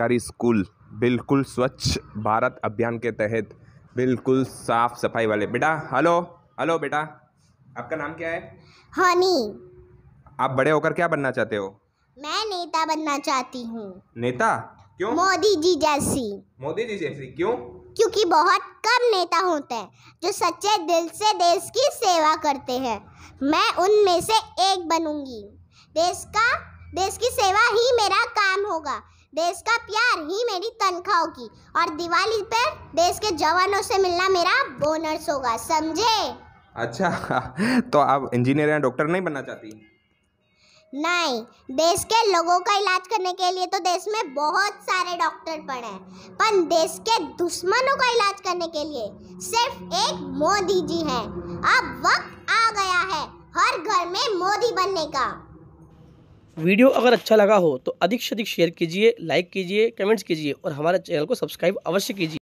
सरकारी स्कूल बिल्कुल स्वच्छ भारत अभियान के तहत बिल्कुल साफ सफाई वाले बेटा हेलो हेलो बेटा आपका नाम क्या है हनी आप बड़े होकर क्या बनना चाहते हो मैं नेता बनना चाहती हूँ नेता क्यों मोदी जी जैसी मोदी जी जैसी क्यों क्योंकि बहुत कम नेता होते हैं जो सच्चे दिल से देश की सेवा करते हैं मैं उनमें से एक बनूंगी देश का देश की सेवा ही मेरा काम होगा देश का प्यार ही मेरी तनख्वाह होगी और दिवाली पर देश के जवानों से मिलना मेरा बोनस होगा समझे अच्छा तो आप इंजीनियर या डॉक्टर नहीं बनना चाहती नहीं देश के लोगों का इलाज करने के लिए तो देश में बहुत सारे डॉक्टर पड़े हैं पर देश के दुश्मनों का इलाज करने के लिए सिर्फ एक मोदी जी हैं अब वक्त आ गया है हर घर में मोदी बनने का वीडियो अगर अच्छा लगा हो तो अधिक से अधिक शेयर कीजिए लाइक कीजिए कमेंट्स कीजिए और हमारे चैनल को सब्सक्राइब अवश्य कीजिए